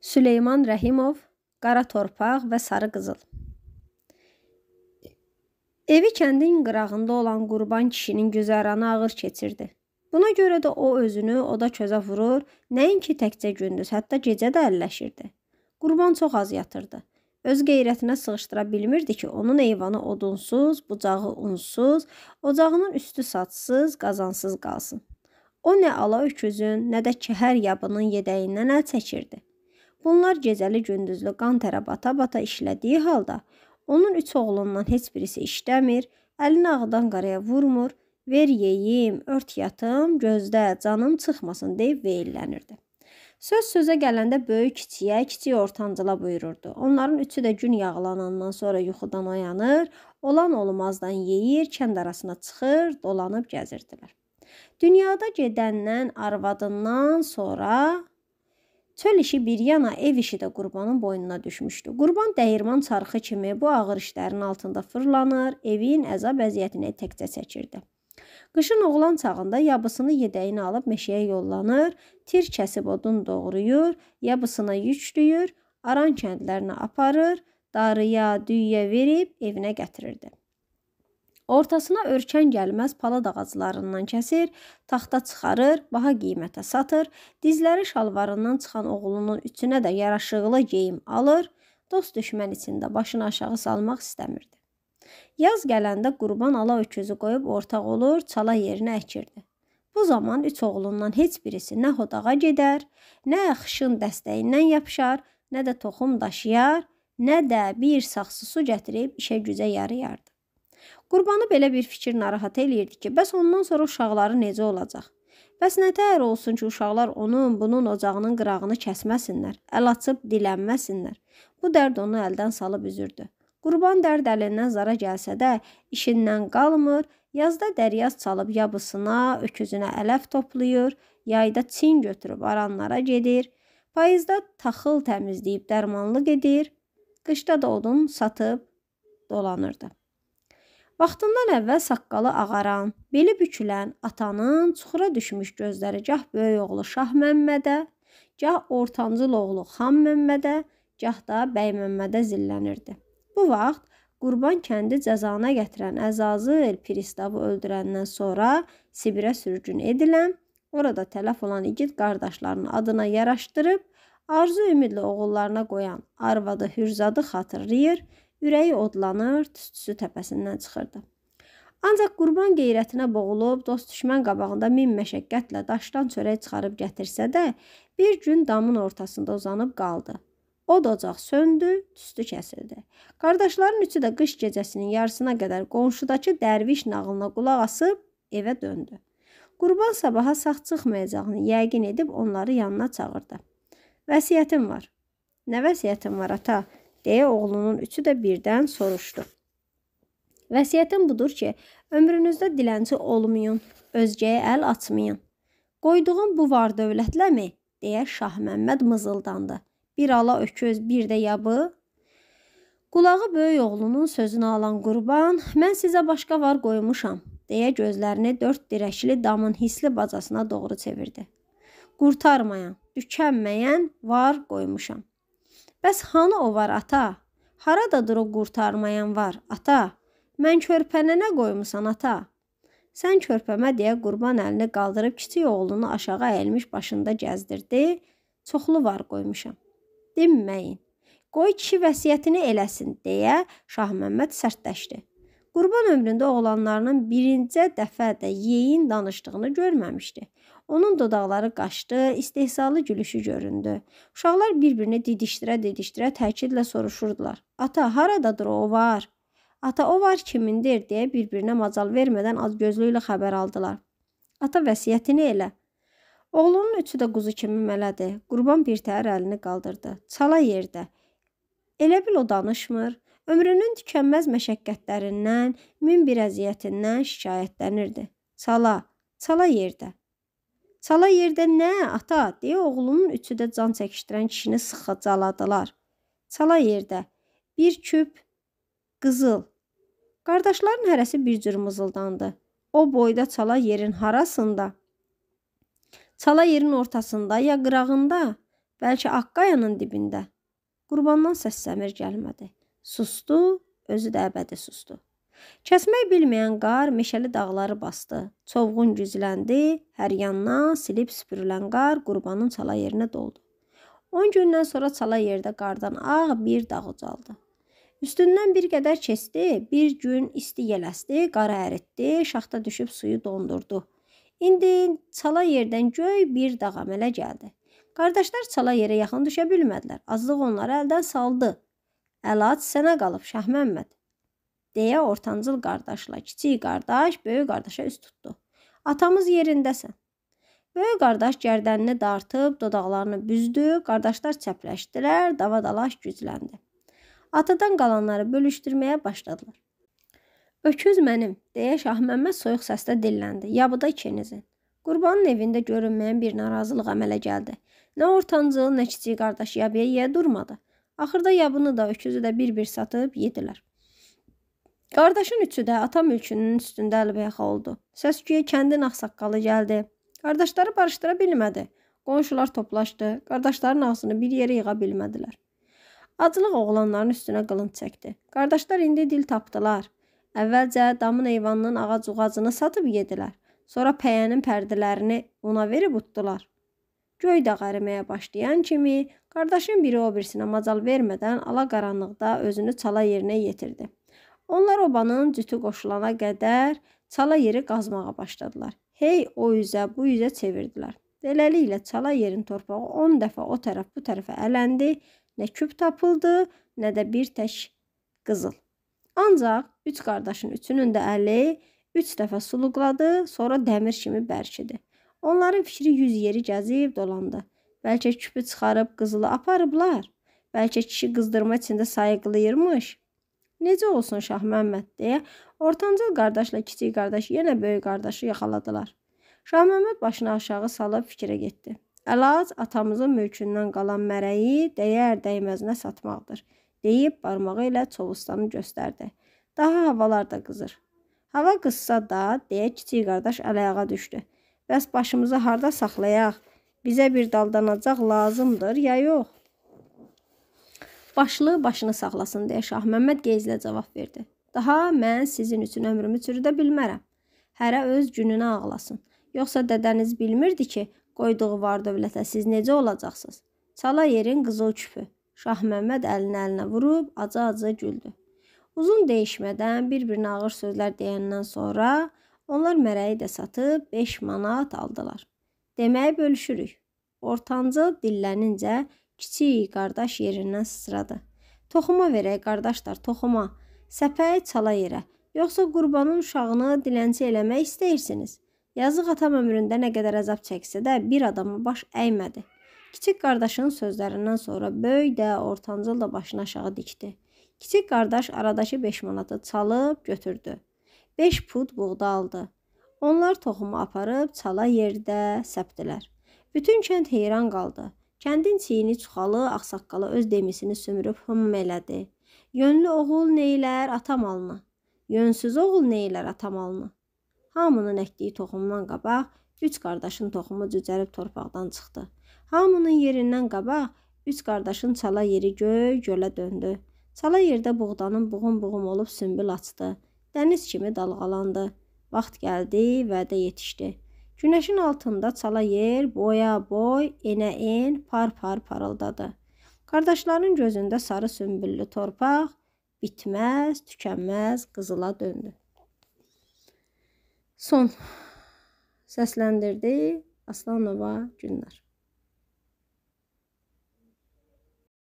Süleyman Rəhimov, Qara Torpaq və Sarı Qızıl. Evi kəndin qırağında olan qurban kişinin güzəranı ağır keçirdi. Buna görə də o özünü oda közə vurur, nəinki təkcə gündüz, hətta gecə də əlləşirdi. Qurban çox az yatırdı. Öz qeyrətinə sığışdıra bilmirdi ki, onun eyvanı odunsuz, bucağı unsuz, ocağının üstü satsız, qazansız qalsın. O nə ala öküzün, nə də kəhər yabının yedəyindən əl çəkirdi. Bunlar gecəli gündüzlü qan tərə bata-bata işlədiyi halda onun üç oğlundan heç birisi işləmir, əlini ağdan qaraya vurmur, ver yeyim, ört yatım, gözdə, canım çıxmasın deyib veyillənirdi. Söz sözə gələndə böyük kiçiyə, kiçik ortancıla buyururdu. Onların üçü də gün yağlanandan sonra yuxudan oyanır, olan olmazdan yeyir, kənd arasına çıxır, dolanıb gəzirdilər. Dünyada gedəndən, arvadından sonra Çöl işi bir yana, ev işi də qurbanın boynuna düşmüşdü. Qurban dəyirman çarxı kimi bu ağır işlərin altında fırlanır, evin əzab əziyyətini təkcə çəkirdi. Qışın oğlan çağında yabısını yedəyinə alıb meşəyə yollanır, tir kəsib odun doğruyur, yabısına yüklüyür, aran kəndlərinə aparır, darıya, düyüyə verib evinə gətirirdi. Ortasına örkən gəlməz palıd ağaclarından kəsir, taxta çıxarır, baha qiymətə satır, dizləri şalvarından çıxan oğlunun üçünə də yaraşıqlı geyim alır, dost düşmən içində başını aşağı salmaq istəmirdi. Yaz gələndə qurban ala öküzü qoyub ortaq olur, çala yerinə əkirdi. Bu zaman üç oğlundan heç birisi nə hodağa gedər, nə xışın dəstəyindən yapışar, nə də toxum daşıyar, nə də bir saxsı su gətirib işə gücə yarıyardı. Qurbanı belə bir fikir narahat eləyirdi ki, bəs ondan sonra uşaqları necə olacaq? Bəs nə təhər olsun ki, uşaqlar onun, bunun ocağının qırağını kəsməsinlər, əl açıb dilənməsinlər. Bu dərd onu əldən salıb üzürdü. Qurban dərd əlindən zara gəlsə də, işindən qalmır, yazda dəryaz çalıb yabısına, öküzünə ələf toplayır, yayda çin götürüb aranlara gedir, payızda taxıl təmizləyib dərmanlıq edir, qışda da odun satıb dolanırdı. Vaxtından əvvəl saqqalı ağaran, beli bükülən atanın çuxura düşmüş gözləri gah böyük oğlu Şah Məmmədə, gah ortancıl oğlu Xan Məmmədə, gah da Bəy Məmmədə zillənirdi. Bu vaxt Qurban kəndi cəzana gətirən Əzazil pristavı öldürəndən sonra Sibirə sürgün edilən, orada tələf olan igid qardaşlarının adına yaraşdırıb arzu ümidlə oğullarına qoyan arvadı Hürzadı xatırlayır Ürəyi odlanır, tüstüsü təpəsindən çıxırdı. Ancaq qurban qeyrətinə boğulub dost düşmən qabağında min məşəqqətlə daşdan çörək çıxarıb gətirsə də, bir gün damın ortasında uzanıb qaldı. Od ocaq söndü, tüstü kəsildi. Qardaşların üçü də qış gecəsinin yarısına qədər qonşudakı dərviş nağılına qulaq asıb evə döndü. Qurban sabaha sağ çıxmayacağını yəqin edib onları yanına çağırdı. Vəsiyyətim var. Nə vəsiyyətim var ata? deyə oğlunun üçü də birdən soruşdu. Vəsiyyətim budur ki, ömrünüzdə dilənçi olmayın, özgəyə əl açmayın. Qoyduğum bu var dövlətləmi? deyə Şah Məmməd mızıldandı. Bir ala öküz, bir də yabı. Qulağı böyük oğlunun sözünü alan Qurban, mən sizə başqa var qoymuşam, deyə gözlərini dörd dirəkli damın hisli bacasına doğru çevirdi. Qurtarmayan, dükənməyən var qoymuşam. Bəs hanı o var ata? Haradadır o qurtarmayan var ata? Mən körpənə nə qoymusan ata? Sən körpəmə deyə qurban əlini qaldırıb kiçik oğlunu aşağı əyilmiş başında gəzdirdi. Çoxlu var qoymuşam. Dinməyin. Qoy kişi vəsiyyətini eləsin deyə Şahməmməd sərtləşdi. Qurban ömründə oğlanlarının birincə dəfə də yeyin danışdığını görməmişdi. Onun dodaqları qaşdı, istehzalı gülüşü göründü. Uşaqlar bir-birini didişdirə-didişdirə təkidlə soruşurdular. Ata, haradadır o var? Ata o var kimindir deyə bir-birinə macal vermədən azgözlüklə xəbər aldılar. Ata vəsiyyətini elə. Oğlunun üçü də quzu kimi mələdi. Qurban birtəhər əlini qaldırdı. Çala yerdə. Elə bil o danışmır. Ömrünün tükənməz məşəqqətlərindən, min bir əziyyətindən şikayətlənirdi. Çala, çala yerdə. Sala yerdə nə, ata, deyə oğlunun üçü də can çəkişdirən kişini sıxıcaladılar. Sala yerdə bir küp qızıl. Qardaşların hərəsi bir cür mızıldandı. O boyda çala yerin harasında? Çala yerin ortasında ya qırağında, bəlkə Aqqayanın dibində. Qurbandan səs-səmir gəlmədi. Sustu, özü də əbədi sustu. Kəsmək bilməyən qar meşəli dağları bastı. Çovğun gücləndi, hər yandan silib süpürülən qar qurbanın çala yerinə doldu. 10 gündən sonra çala yerdə qardan ağ bir dağ ucaldı. Üstündən bir qədər keçdi, bir gün isti yel əsdi, qar əritdi, şaxta düşüb suyu dondurdu. İndi çala yerdən göy bir dağ əmələ gəldi. Qardaşlar çala yerə yaxın düşə bilmədilər. Azlıq onları əldən saldı. Əlac sənə qalıb Şahməmməd deyə ortancıl qardaşla kiçik qardaş böyük qardaşa üz tutdu. Atamız yerindəsən. Böyük qardaş gərdənini dartıb dodaqlarını büzdü, qardaşlar çəpləşdilər, davadalaş gücləndi. Atadan qalanları bölüşdürməyə başladılar. Öküz mənim, deyə Şahməmməd soyuq səslə dilləndi. Yabıda ikinizin. Qurbanın evində görünməyən bir narazılıq əmələ gəldi. Nə ortancıl, nə kiçik qardaş yabıya yeyə durmadı. Axırda yabını da, öküzü də bir-bir satıb yedilər. Qardaşın üçü də ata mülkünün üstündə əlbəyaxa oldu. Səsküyə kəndin ağsaqqalı gəldi. Qardaşları barışdıra bilmədi. Qonşular toplaşdı. Qardaşların ağzını bir yerə yığa bilmədilər. Aclıq oğlanların üstünə qılınc çəkdi. Qardaşlar indi dil tapdılar. Əvvəlcə damın eyvanının ağac uğacını satıb yedilər. Sonra pəyənin pərdələrini ona verib utdular. Göy də qəriməyə başlayan kimi qardaşın biri o birisinə macal vermədən ala qaranlıqda özünü çala yerinə yetirdi. Onlar obanın cütü qoşulana qədər çala yeri qazmağa başladılar. Hey o üzə, bu üzə çevirdilər. Beləliklə çala yerin torpağı 10 dəfə o tərəf bu tərəfə ələndi. Nə küp tapıldı, nə də bir tək qızıl. Ancaq üç qardaşın üçünün də əli 3 üç dəfə suluqladı, sonra dəmir kimi bərkidi. Onların fikri yüz yeri gəzib dolandı. Bəlkə küpü çıxarıb qızılı aparıblar. Bəlkə kişi qızdırma içində sayıqlayırmış. Necə olsun Şah Məmməd deyə ortancıl qardaşla kiçik qardaş yenə böyük qardaşı yaxaladılar. Şah Məmməd başını aşağı salıb fikrə getdi. Əlac atamızın mülkündən qalan mərəyi dəyər dəyməzinə satmaqdır, deyib barmağı ilə Çovustanı göstərdi. Daha havalar da qızır. Hava qızsa da, deyə kiçik qardaş əlayağa düşdü. Bəs başımızı harda saxlayaq? Bizə bir daldanacaq lazımdır ya yox? Başlı başını saxlasın deyə Şah Məmməd qeyzlə cavab verdi. Daha mən sizin üçün ömrümü çürüdə bilmərəm. Hərə öz gününə ağlasın. Yoxsa dədəniz bilmirdi ki, qoyduğu var dövlətə siz necə olacaqsınız? Çala yerin qızıl küpü. Şah Məmməd əlini əlinə vurub acı-acı güldü. Uzun dəyişmədən bir-birinə ağır sözlər deyəndən sonra onlar mərəyi də satıb 5 manat aldılar. Deməyi bölüşürük. Ortancı dillənincə Kiçik qardaş yerindən sıçradı. Toxuma verək qardaşlar, toxuma. Səpəyi çala yerə. Yoxsa qurbanın uşağını dilənçi eləmək istəyirsiniz? Yazıq atam ömründə nə qədər əzab çəksə də bir adamı baş əymədi. Kiçik qardaşın sözlərindən sonra böyük də, ortancıl da başını aşağı dikdi. Kiçik qardaş aradakı 5 manatı çalıb götürdü. 5 pud buğda aldı. Onlar toxumu aparıb çala yerdə səpdilər. Bütün kənd heyran qaldı. Kəndin çiyini çuxalı ağsaqqala öz demisini sümürüb hım elədi. Yönlü oğul neylər atam alını? Yönsüz oğul neylər atam alını? Hamının əkdiyi toxumdan qabaq üç qardaşın toxumu cücərib torpaqdan çıxdı. Hamının yerindən qabaq üç qardaşın çala yeri göy gölə döndü. Çala yerdə buğdanın buğum-buğum olub sümbül açdı. Dəniz kimi dalğalandı. Vaxt gəldi, vədə yetişdi. Güneşin altında çala yer boya boy, enə en, par par parıldadı. Qardaşların gözündə sarı sümbüllü torpaq bitməz, tükənməz qızıla döndü. Son səsləndirdi Aslanova Günnar.